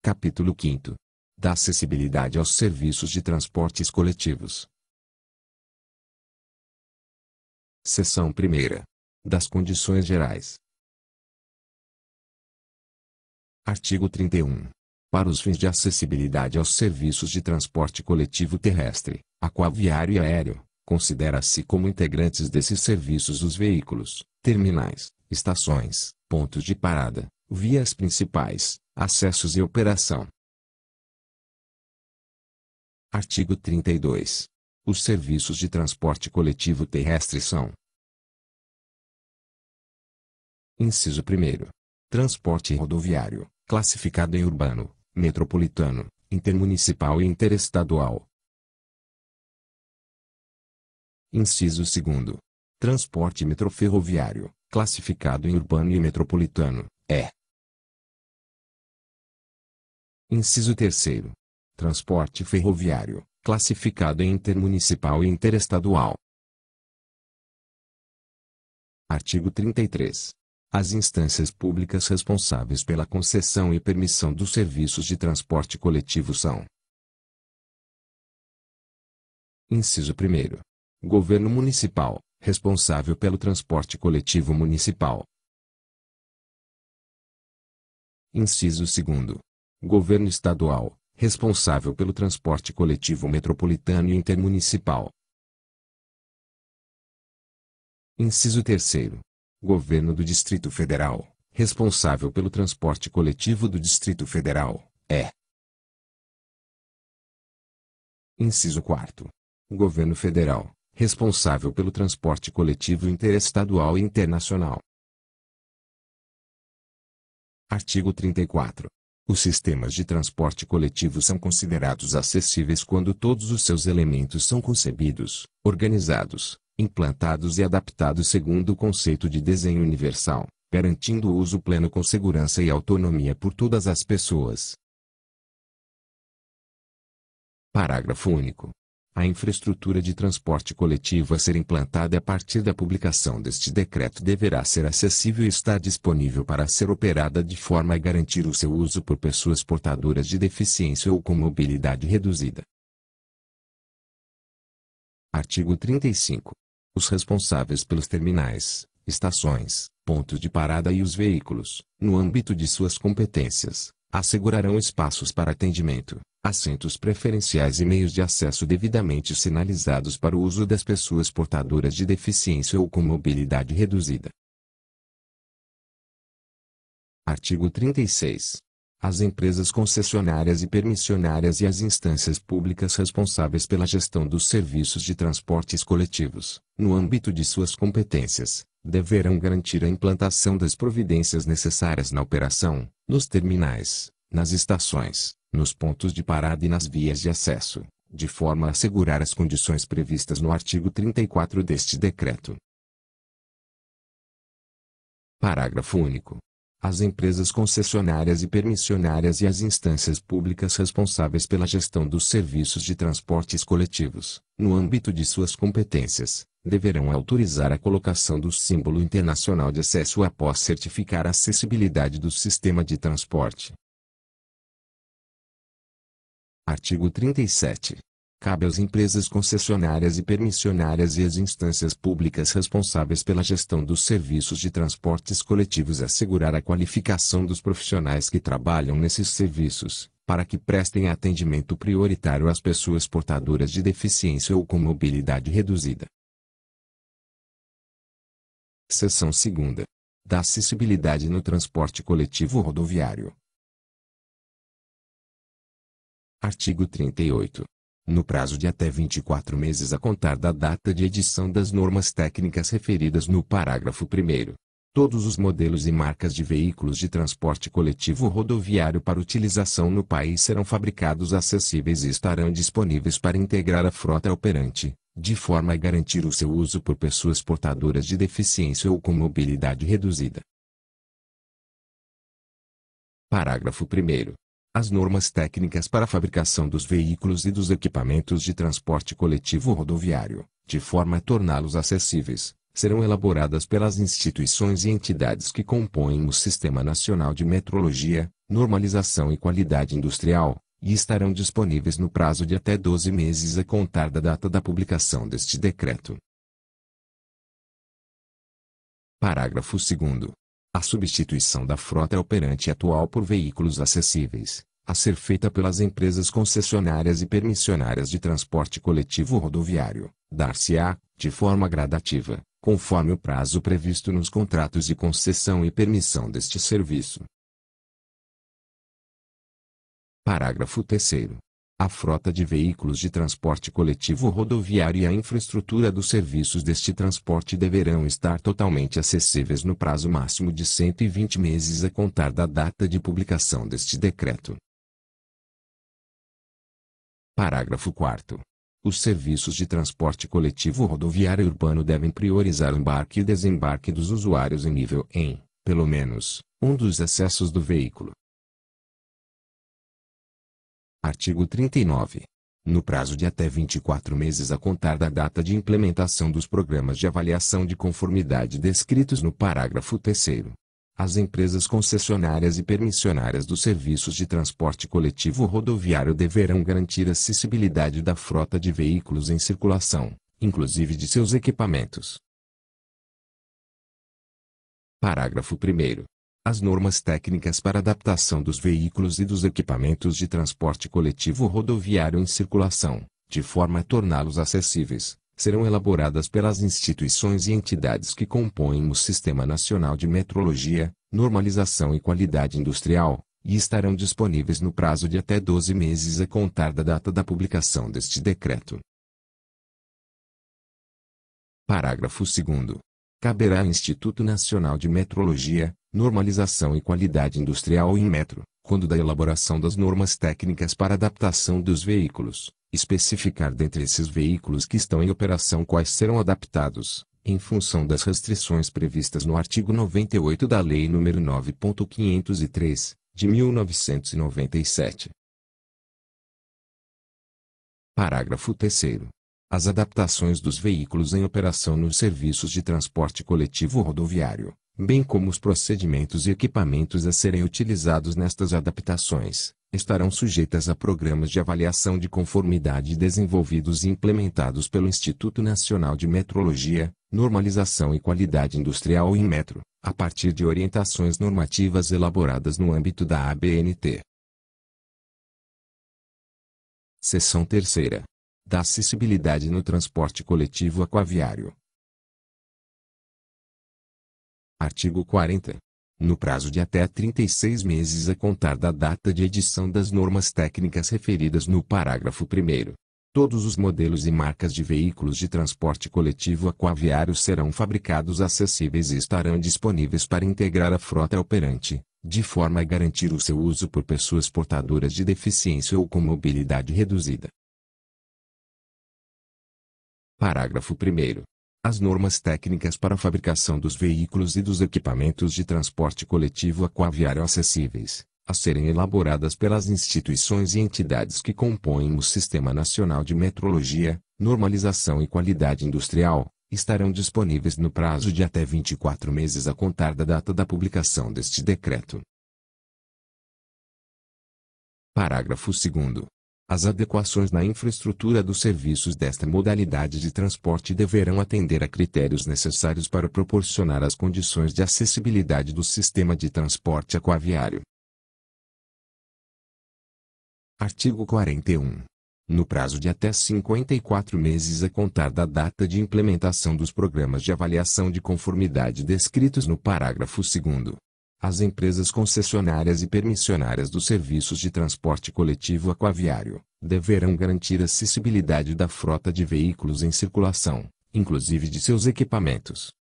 Capítulo 5 Da acessibilidade aos serviços de transportes coletivos. Seção 1 Das condições gerais. Artigo 31. Para os fins de acessibilidade aos serviços de transporte coletivo terrestre, aquaviário e aéreo, considera-se como integrantes desses serviços os veículos, terminais, estações, pontos de parada, vias principais, acessos e operação. Artigo 32. Os serviços de transporte coletivo terrestre são: Inciso 1. Transporte rodoviário, classificado em urbano, metropolitano, intermunicipal e interestadual. Inciso 2. Transporte metroferroviário, classificado em urbano e metropolitano, é Inciso 3. Transporte ferroviário, classificado em intermunicipal e interestadual. Artigo 33. As instâncias públicas responsáveis pela concessão e permissão dos serviços de transporte coletivo são: Inciso 1. Governo Municipal, responsável pelo transporte coletivo municipal. Inciso 2 governo estadual, responsável pelo transporte coletivo metropolitano e intermunicipal. Inciso 3. Governo do Distrito Federal, responsável pelo transporte coletivo do Distrito Federal, é. Inciso 4. Governo Federal, responsável pelo transporte coletivo interestadual e internacional. Artigo 34. Os sistemas de transporte coletivo são considerados acessíveis quando todos os seus elementos são concebidos, organizados, implantados e adaptados segundo o conceito de desenho universal, garantindo o uso pleno com segurança e autonomia por todas as pessoas. Parágrafo único a infraestrutura de transporte coletivo a ser implantada a partir da publicação deste decreto deverá ser acessível e estar disponível para ser operada de forma a garantir o seu uso por pessoas portadoras de deficiência ou com mobilidade reduzida. Artigo 35. Os responsáveis pelos terminais, estações, pontos de parada e os veículos, no âmbito de suas competências, assegurarão espaços para atendimento, assentos preferenciais e meios de acesso devidamente sinalizados para o uso das pessoas portadoras de deficiência ou com mobilidade reduzida. Artigo 36. As empresas concessionárias e permissionárias e as instâncias públicas responsáveis pela gestão dos serviços de transportes coletivos, no âmbito de suas competências, deverão garantir a implantação das providências necessárias na operação, nos terminais, nas estações, nos pontos de parada e nas vias de acesso, de forma a assegurar as condições previstas no artigo 34 deste decreto. Parágrafo único. As empresas concessionárias e permissionárias e as instâncias públicas responsáveis pela gestão dos serviços de transportes coletivos, no âmbito de suas competências, deverão autorizar a colocação do símbolo internacional de acesso após certificar a acessibilidade do sistema de transporte, Artigo 37. Cabe às empresas concessionárias e permissionárias e às instâncias públicas responsáveis pela gestão dos serviços de transportes coletivos assegurar a qualificação dos profissionais que trabalham nesses serviços, para que prestem atendimento prioritário às pessoas portadoras de deficiência ou com mobilidade reduzida. Seção 2. Da acessibilidade no transporte coletivo rodoviário. Artigo 38. No prazo de até 24 meses a contar da data de edição das normas técnicas referidas no parágrafo 1, todos os modelos e marcas de veículos de transporte coletivo rodoviário para utilização no país serão fabricados acessíveis e estarão disponíveis para integrar a frota operante, de forma a garantir o seu uso por pessoas portadoras de deficiência ou com mobilidade reduzida. Parágrafo 1 as normas técnicas para a fabricação dos veículos e dos equipamentos de transporte coletivo rodoviário, de forma a torná-los acessíveis, serão elaboradas pelas instituições e entidades que compõem o Sistema Nacional de Metrologia, Normalização e Qualidade Industrial, e estarão disponíveis no prazo de até 12 meses a contar da data da publicação deste decreto. Parágrafo 2. A substituição da frota operante atual por veículos acessíveis, a ser feita pelas empresas concessionárias e permissionárias de transporte coletivo rodoviário, dar-se-á, de forma gradativa, conforme o prazo previsto nos contratos de concessão e permissão deste serviço. Parágrafo 3 a frota de veículos de transporte coletivo rodoviário e a infraestrutura dos serviços deste transporte deverão estar totalmente acessíveis no prazo máximo de 120 meses a contar da data de publicação deste decreto. Parágrafo 4 Os serviços de transporte coletivo rodoviário urbano devem priorizar o embarque e desembarque dos usuários em nível em, pelo menos, um dos acessos do veículo. Artigo 39. No prazo de até 24 meses a contar da data de implementação dos programas de avaliação de conformidade descritos no parágrafo 3 as empresas concessionárias e permissionárias dos serviços de transporte coletivo rodoviário deverão garantir a acessibilidade da frota de veículos em circulação, inclusive de seus equipamentos. Parágrafo 1. As normas técnicas para adaptação dos veículos e dos equipamentos de transporte coletivo rodoviário em circulação, de forma a torná-los acessíveis, serão elaboradas pelas instituições e entidades que compõem o Sistema Nacional de Metrologia, Normalização e Qualidade Industrial, e estarão disponíveis no prazo de até 12 meses a contar da data da publicação deste decreto. Parágrafo 2. Caberá ao Instituto Nacional de Metrologia, Normalização e Qualidade Industrial em Metro, quando da elaboração das normas técnicas para adaptação dos veículos, especificar dentre esses veículos que estão em operação quais serão adaptados, em função das restrições previstas no artigo 98 da Lei nº 9.503, de 1997. Parágrafo 3 As adaptações dos veículos em operação nos serviços de transporte coletivo rodoviário, bem como os procedimentos e equipamentos a serem utilizados nestas adaptações, estarão sujeitas a programas de avaliação de conformidade desenvolvidos e implementados pelo Instituto Nacional de Metrologia, Normalização e Qualidade Industrial em Metro, a partir de orientações normativas elaboradas no âmbito da ABNT. Seção 3. Da acessibilidade no transporte coletivo aquaviário. Artigo 40. No prazo de até 36 meses a contar da data de edição das normas técnicas referidas no parágrafo 1, todos os modelos e marcas de veículos de transporte coletivo aquaviário serão fabricados acessíveis e estarão disponíveis para integrar a frota operante, de forma a garantir o seu uso por pessoas portadoras de deficiência ou com mobilidade reduzida. Parágrafo 1. As normas técnicas para a fabricação dos veículos e dos equipamentos de transporte coletivo aquaviário acessíveis, a serem elaboradas pelas instituições e entidades que compõem o Sistema Nacional de Metrologia, Normalização e Qualidade Industrial, estarão disponíveis no prazo de até 24 meses a contar da data da publicação deste decreto. Parágrafo 2 as adequações na infraestrutura dos serviços desta modalidade de transporte deverão atender a critérios necessários para proporcionar as condições de acessibilidade do sistema de transporte aquaviário. Artigo 41. No prazo de até 54 meses é a contar da data de implementação dos programas de avaliação de conformidade descritos no parágrafo 2 as empresas concessionárias e permissionárias dos serviços de transporte coletivo aquaviário deverão garantir a acessibilidade da frota de veículos em circulação, inclusive de seus equipamentos.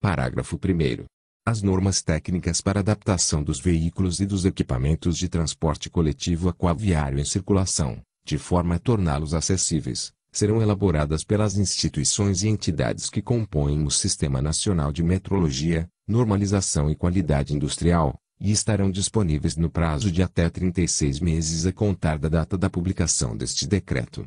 Parágrafo 1. As normas técnicas para adaptação dos veículos e dos equipamentos de transporte coletivo aquaviário em circulação, de forma a torná-los acessíveis, serão elaboradas pelas instituições e entidades que compõem o Sistema Nacional de Metrologia, Normalização e Qualidade Industrial, e estarão disponíveis no prazo de até 36 meses a contar da data da publicação deste decreto.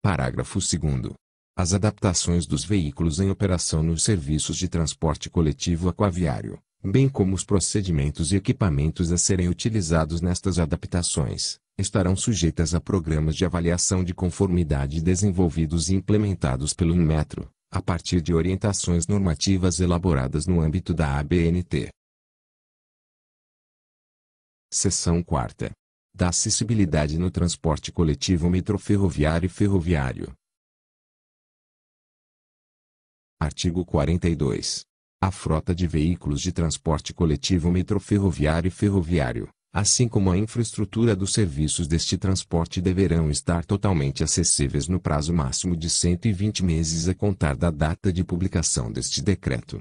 Parágrafo 2. As adaptações dos veículos em operação nos serviços de transporte coletivo aquaviário, bem como os procedimentos e equipamentos a serem utilizados nestas adaptações, estarão sujeitas a programas de avaliação de conformidade desenvolvidos e implementados pelo Inmetro, a partir de orientações normativas elaboradas no âmbito da ABNT. Seção 4. Da acessibilidade no transporte coletivo metroferroviário e ferroviário. Artigo 42. A frota de veículos de transporte coletivo metroferroviário e ferroviário, assim como a infraestrutura dos serviços deste transporte deverão estar totalmente acessíveis no prazo máximo de 120 meses a contar da data de publicação deste decreto.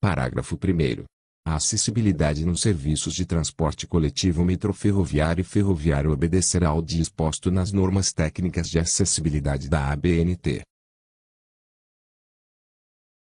Parágrafo 1. A acessibilidade nos serviços de transporte coletivo metroferroviário e ferroviário obedecerá ao disposto nas normas técnicas de acessibilidade da ABNT.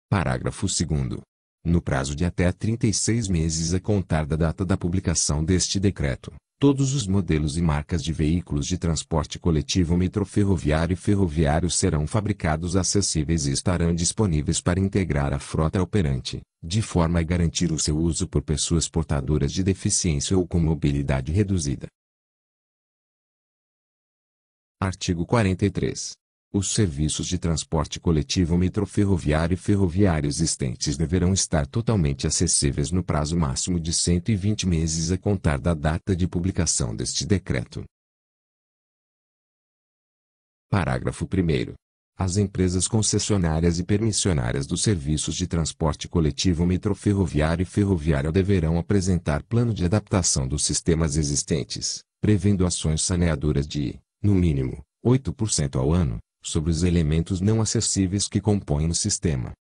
Parágrafo 2 no prazo de até 36 meses a contar da data da publicação deste decreto, todos os modelos e marcas de veículos de transporte coletivo metroferroviário e ferroviário serão fabricados acessíveis e estarão disponíveis para integrar a frota operante, de forma a garantir o seu uso por pessoas portadoras de deficiência ou com mobilidade reduzida. Artigo 43. Os serviços de transporte coletivo metroferroviário e ferroviário existentes deverão estar totalmente acessíveis no prazo máximo de 120 meses a contar da data de publicação deste decreto. Parágrafo 1. As empresas concessionárias e permissionárias dos serviços de transporte coletivo metroferroviário e ferroviário deverão apresentar plano de adaptação dos sistemas existentes, prevendo ações saneadoras de, no mínimo, 8% ao ano, sobre os elementos não acessíveis que compõem o sistema.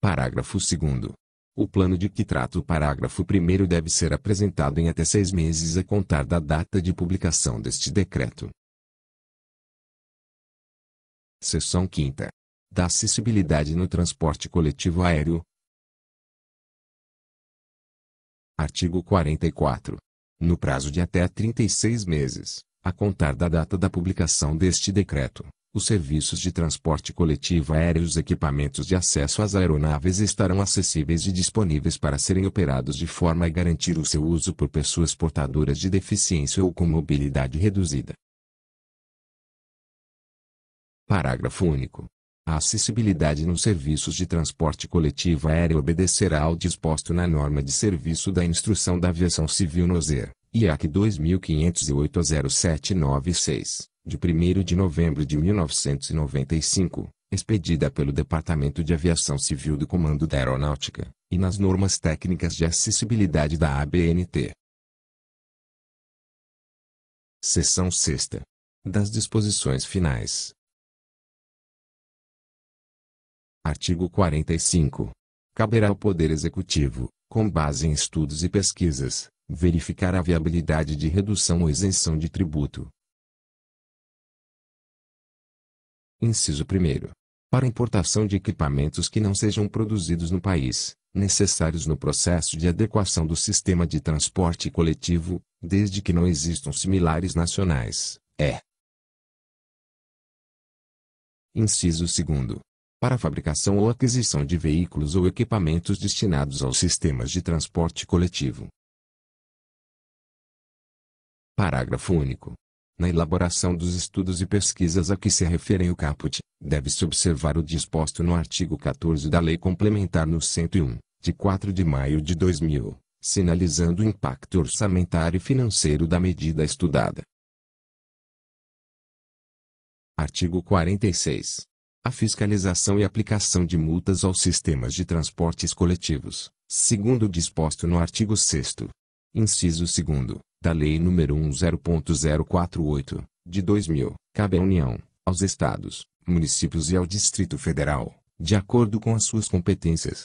Parágrafo 2. O plano de que trata o parágrafo 1 deve ser apresentado em até seis meses a contar da data de publicação deste decreto. Seção 5. Da acessibilidade no transporte coletivo aéreo. Artigo 44. No prazo de até 36 meses, a contar da data da publicação deste decreto, os serviços de transporte coletivo aéreo e os equipamentos de acesso às aeronaves estarão acessíveis e disponíveis para serem operados de forma a garantir o seu uso por pessoas portadoras de deficiência ou com mobilidade reduzida. Parágrafo único. A acessibilidade nos serviços de transporte coletivo aéreo obedecerá ao disposto na norma de serviço da Instrução da Aviação Civil NOSER, IAC 2508-0796, de 1 de novembro de 1995, expedida pelo Departamento de Aviação Civil do Comando da Aeronáutica, e nas normas técnicas de acessibilidade da ABNT. Seção 6. Das disposições finais. Artigo 45. Caberá ao Poder Executivo, com base em estudos e pesquisas, verificar a viabilidade de redução ou isenção de tributo. Inciso 1. Para importação de equipamentos que não sejam produzidos no país, necessários no processo de adequação do sistema de transporte coletivo, desde que não existam similares nacionais, é. Inciso 2. Para fabricação ou aquisição de veículos ou equipamentos destinados aos sistemas de transporte coletivo, Parágrafo único. Na elaboração dos estudos e pesquisas a que se referem o caput, deve-se observar o disposto no artigo 14 da Lei Complementar no 101, de 4 de maio de 2000, sinalizando o impacto orçamentário e financeiro da medida estudada. Artigo 46. A fiscalização e aplicação de multas aos sistemas de transportes coletivos, segundo o disposto no artigo 6 Inciso 2 da Lei nº 10.048, de 2000, cabe à União, aos Estados, municípios e ao Distrito Federal, de acordo com as suas competências,